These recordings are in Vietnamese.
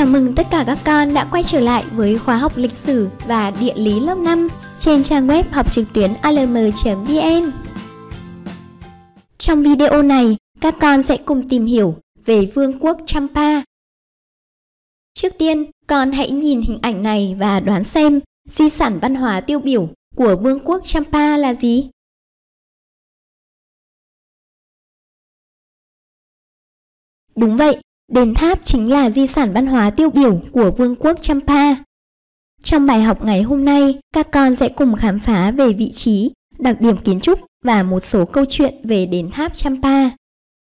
Chào mừng tất cả các con đã quay trở lại với khóa học lịch sử và địa lý lớp 5 trên trang web học trực tuyến alm.vn. Trong video này, các con sẽ cùng tìm hiểu về Vương quốc Champa. Trước tiên, con hãy nhìn hình ảnh này và đoán xem di sản văn hóa tiêu biểu của Vương quốc Champa là gì? Đúng vậy, Đền tháp chính là di sản văn hóa tiêu biểu của Vương quốc Champa. Trong bài học ngày hôm nay, các con sẽ cùng khám phá về vị trí, đặc điểm kiến trúc và một số câu chuyện về đền tháp Champa.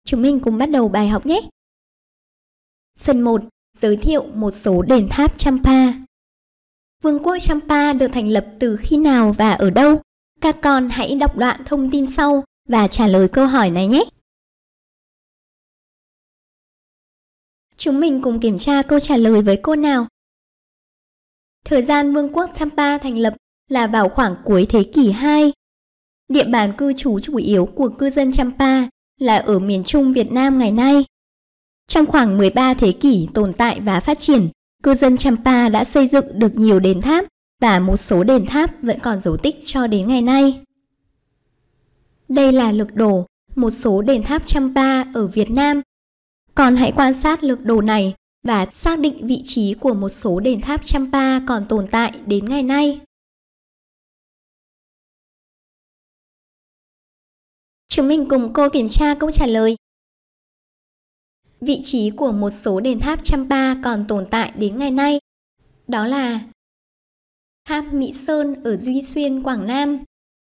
Chúng mình cùng bắt đầu bài học nhé! Phần 1. Giới thiệu một số đền tháp Champa Vương quốc Champa được thành lập từ khi nào và ở đâu? Các con hãy đọc đoạn thông tin sau và trả lời câu hỏi này nhé! Chúng mình cùng kiểm tra câu trả lời với cô nào. Thời gian Vương quốc Champa thành lập là vào khoảng cuối thế kỷ 2. Địa bàn cư trú chủ yếu của cư dân Champa là ở miền Trung Việt Nam ngày nay. Trong khoảng 13 thế kỷ tồn tại và phát triển, cư dân Champa đã xây dựng được nhiều đền tháp và một số đền tháp vẫn còn dấu tích cho đến ngày nay. Đây là lực đồ một số đền tháp Champa ở Việt Nam còn hãy quan sát lược đồ này và xác định vị trí của một số đền tháp Champa còn tồn tại đến ngày nay. Chúng mình cùng cô kiểm tra câu trả lời. Vị trí của một số đền tháp Champa còn tồn tại đến ngày nay, đó là Tháp Mỹ Sơn ở Duy Xuyên, Quảng Nam,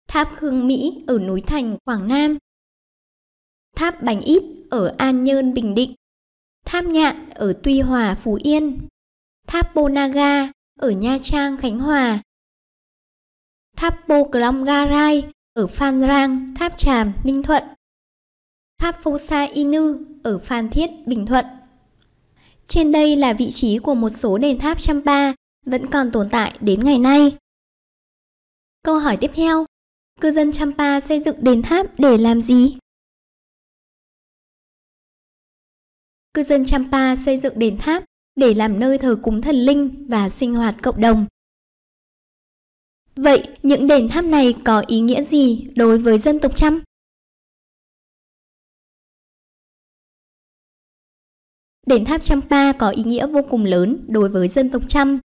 Tháp Hương Mỹ ở Núi Thành, Quảng Nam, Tháp Bánh Ít ở An Nhơn, Bình Định, Tháp Nhạn ở Tuy Hòa, Phú Yên, Tháp Ponaga ở Nha Trang, Khánh Hòa, Tháp Poklong Garai ở Phan Rang, Tháp Tràm, Ninh Thuận, Tháp Phô Sa Inu ở Phan Thiết, Bình Thuận. Trên đây là vị trí của một số đền tháp Champa vẫn còn tồn tại đến ngày nay. Câu hỏi tiếp theo, cư dân Champa xây dựng đền tháp để làm gì? Cư dân Champa xây dựng đền tháp để làm nơi thờ cúng thần linh và sinh hoạt cộng đồng. Vậy, những đền tháp này có ý nghĩa gì đối với dân tộc Cham? Đền tháp Champa có ý nghĩa vô cùng lớn đối với dân tộc Cham.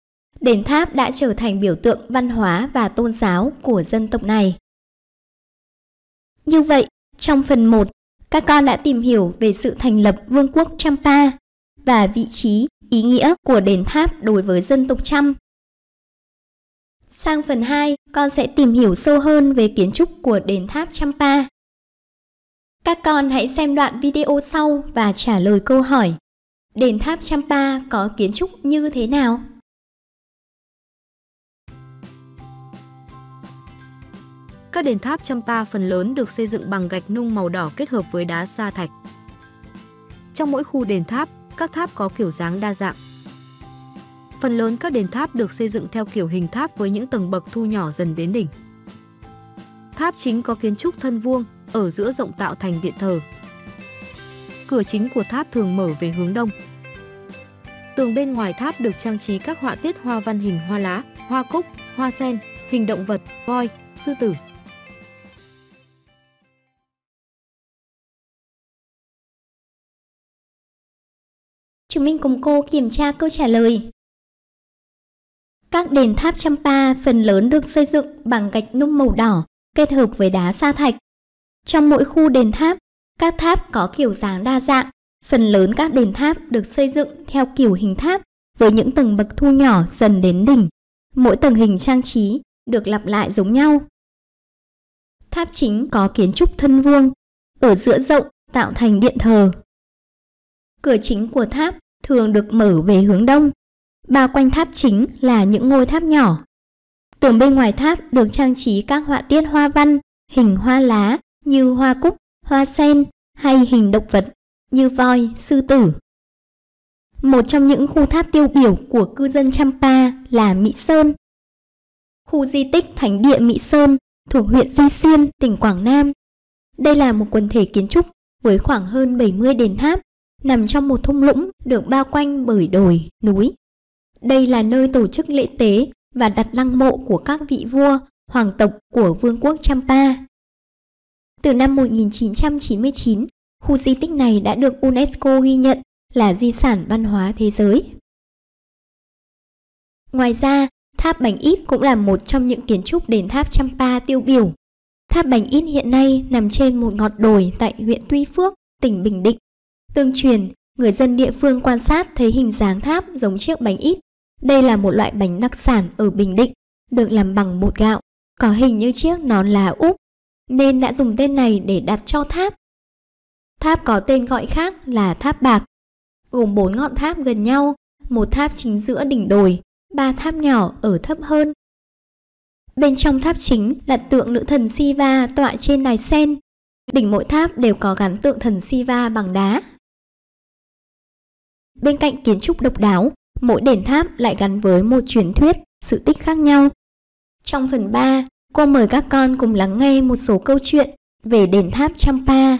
Đền tháp đã trở thành biểu tượng văn hóa và tôn giáo của dân tộc này. Như vậy, trong phần 1, các con đã tìm hiểu về sự thành lập Vương quốc Champa và vị trí, ý nghĩa của đền tháp đối với dân tộc Cham. Sang phần 2, con sẽ tìm hiểu sâu hơn về kiến trúc của đền tháp Champa. Các con hãy xem đoạn video sau và trả lời câu hỏi Đền tháp Champa có kiến trúc như thế nào? Các đền tháp Champa phần lớn được xây dựng bằng gạch nung màu đỏ kết hợp với đá sa thạch. Trong mỗi khu đền tháp, các tháp có kiểu dáng đa dạng. Phần lớn các đền tháp được xây dựng theo kiểu hình tháp với những tầng bậc thu nhỏ dần đến đỉnh. Tháp chính có kiến trúc thân vuông, ở giữa rộng tạo thành điện thờ. Cửa chính của tháp thường mở về hướng đông. Tường bên ngoài tháp được trang trí các họa tiết hoa văn hình hoa lá, hoa cúc, hoa sen, hình động vật, voi, sư tử, Chúng mình cùng cô kiểm tra câu trả lời. Các đền tháp Champa phần lớn được xây dựng bằng gạch nung màu đỏ kết hợp với đá sa thạch. Trong mỗi khu đền tháp, các tháp có kiểu dáng đa dạng. Phần lớn các đền tháp được xây dựng theo kiểu hình tháp với những tầng bậc thu nhỏ dần đến đỉnh. Mỗi tầng hình trang trí được lặp lại giống nhau. Tháp chính có kiến trúc thân vuông, ở giữa rộng tạo thành điện thờ. Cửa chính của tháp thường được mở về hướng đông. Bao quanh tháp chính là những ngôi tháp nhỏ. Tường bên ngoài tháp được trang trí các họa tiết hoa văn, hình hoa lá như hoa cúc, hoa sen hay hình động vật như voi, sư tử. Một trong những khu tháp tiêu biểu của cư dân Champa là Mỹ Sơn. Khu di tích Thánh địa Mỹ Sơn thuộc huyện Duy Xuyên, tỉnh Quảng Nam. Đây là một quần thể kiến trúc với khoảng hơn 70 đền tháp nằm trong một thung lũng được bao quanh bởi đồi, núi. Đây là nơi tổ chức lễ tế và đặt lăng mộ của các vị vua, hoàng tộc của vương quốc Champa. Từ năm 1999, khu di tích này đã được UNESCO ghi nhận là di sản văn hóa thế giới. Ngoài ra, tháp Bánh Ít cũng là một trong những kiến trúc đền tháp Champa tiêu biểu. Tháp Bánh Ít hiện nay nằm trên một ngọn đồi tại huyện Tuy Phước, tỉnh Bình Định Tương truyền, người dân địa phương quan sát thấy hình dáng tháp giống chiếc bánh ít. Đây là một loại bánh đặc sản ở Bình Định, được làm bằng bột gạo, có hình như chiếc nón lá úp, nên đã dùng tên này để đặt cho tháp. Tháp có tên gọi khác là tháp bạc, gồm bốn ngọn tháp gần nhau, một tháp chính giữa đỉnh đồi, ba tháp nhỏ ở thấp hơn. Bên trong tháp chính là tượng nữ thần Siva tọa trên đài sen. Đỉnh mỗi tháp đều có gắn tượng thần Siva bằng đá Bên cạnh kiến trúc độc đáo, mỗi đền tháp lại gắn với một truyền thuyết, sự tích khác nhau. Trong phần 3, cô mời các con cùng lắng nghe một số câu chuyện về đền tháp Champa.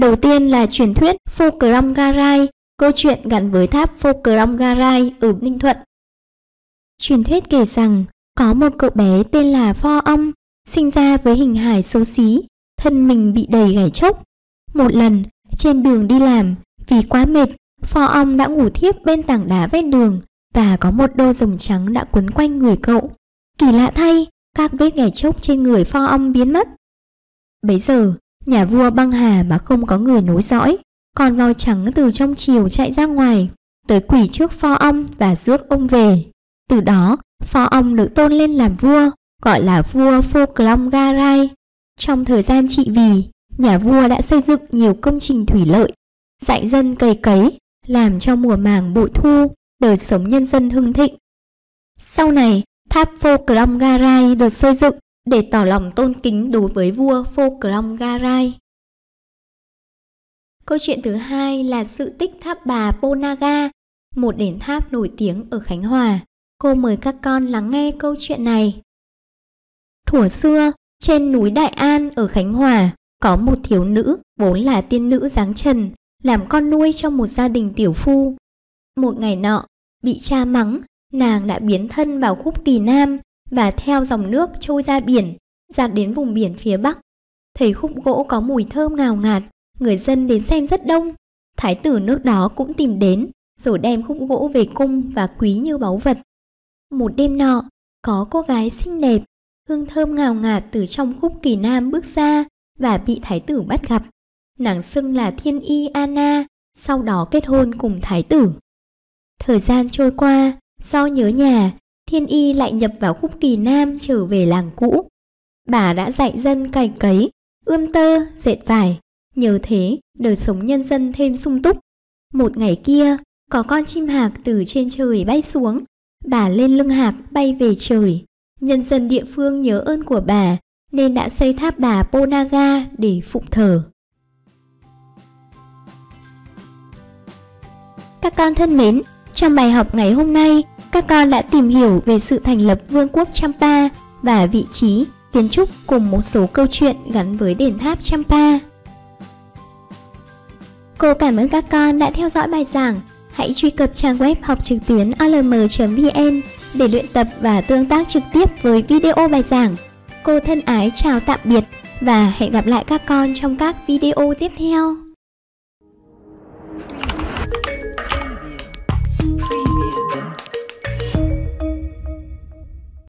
Đầu tiên là truyền thuyết Phokram Garai, câu chuyện gắn với tháp Phokram Garai ở Ninh Thuận. Truyền thuyết kể rằng có một cậu bé tên là Pho Ong, sinh ra với hình hài xấu xí, thân mình bị đầy gãy chốc. Một lần, trên đường đi làm, vì quá mệt Phò ông đã ngủ thiếp bên tảng đá ven đường và có một đôi rồng trắng đã quấn quanh người cậu. Kỳ lạ thay, các vết ghẻ chốc trên người pho ông biến mất. Bấy giờ, nhà vua băng hà mà không có người nối dõi, còn voi trắng từ trong chiều chạy ra ngoài, tới quỷ trước pho ông và rước ông về. Từ đó, pho ông được tôn lên làm vua, gọi là vua Phô Klong Garai. Trong thời gian trị vì, nhà vua đã xây dựng nhiều công trình thủy lợi, dạy dân cày cấy, làm cho mùa màng bội thu, đời sống nhân dân hưng thịnh. Sau này, tháp Phô Krong Garai được xây dựng để tỏ lòng tôn kính đối với vua Phô Krong Garai. Câu chuyện thứ hai là sự tích tháp bà Ponaga, một đền tháp nổi tiếng ở Khánh Hòa. Cô mời các con lắng nghe câu chuyện này. Thủa xưa, trên núi Đại An ở Khánh Hòa, có một thiếu nữ vốn là tiên nữ dáng trần làm con nuôi trong một gia đình tiểu phu. Một ngày nọ, bị cha mắng, nàng đã biến thân vào khúc kỳ nam và theo dòng nước trôi ra biển, dạt đến vùng biển phía bắc. Thấy khúc gỗ có mùi thơm ngào ngạt, người dân đến xem rất đông. Thái tử nước đó cũng tìm đến, rồi đem khúc gỗ về cung và quý như báu vật. Một đêm nọ, có cô gái xinh đẹp, hương thơm ngào ngạt từ trong khúc kỳ nam bước ra và bị thái tử bắt gặp nàng xưng là Thiên Y Anna, sau đó kết hôn cùng thái tử. Thời gian trôi qua, do nhớ nhà, Thiên Y lại nhập vào khúc kỳ nam trở về làng cũ. Bà đã dạy dân cày cấy, ươm tơ, dệt vải. Nhờ thế, đời sống nhân dân thêm sung túc. Một ngày kia, có con chim hạc từ trên trời bay xuống. Bà lên lưng hạc bay về trời. Nhân dân địa phương nhớ ơn của bà nên đã xây tháp bà Ponaga để phụng thờ. Các con thân mến, trong bài học ngày hôm nay, các con đã tìm hiểu về sự thành lập Vương quốc Champa và vị trí, kiến trúc cùng một số câu chuyện gắn với đền tháp Champa. Cô cảm ơn các con đã theo dõi bài giảng. Hãy truy cập trang web học trực tuyến alm.vn để luyện tập và tương tác trực tiếp với video bài giảng. Cô thân ái chào tạm biệt và hẹn gặp lại các con trong các video tiếp theo.